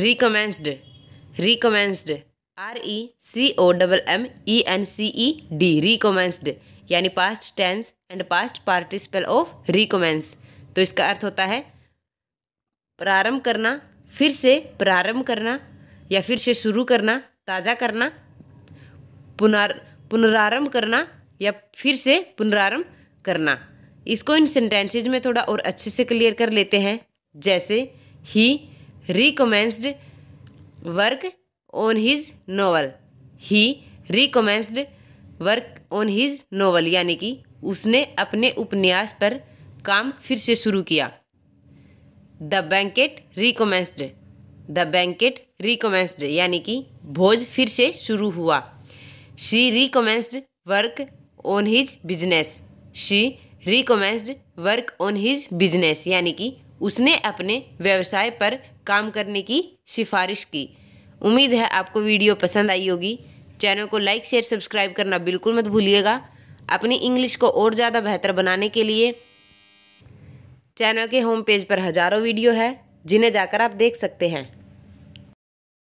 रिकमेंस्ड recommenced R E C O double M E N C E D recommenced यानी past tense and past participle of recommence तो इसका अर्थ होता है प्रारंभ करना फिर से प्रारंभ करना या फिर से शुरू करना ताज़ा करना पुनर पुनरारंभ करना या फिर से पुनरारंभ करना इसको इन सेंटेंसेज में थोड़ा और अच्छे से क्लियर कर लेते हैं जैसे ही recommenced work on his novel he recommenced work on his novel यानी कि उसने अपने उपन्यास पर काम फिर से शुरू किया the banquet recommenced the banquet recommenced यानी कि भोज फिर से शुरू हुआ she recommenced work on his business she recommenced work on his business यानी कि उसने अपने व्यवसाय पर काम करने की सिफारिश की उम्मीद है आपको वीडियो पसंद आई होगी चैनल को लाइक शेयर सब्सक्राइब करना बिल्कुल मत भूलिएगा अपनी इंग्लिश को और ज़्यादा बेहतर बनाने के लिए चैनल के होम पेज पर हज़ारों वीडियो है जिन्हें जाकर आप देख सकते हैं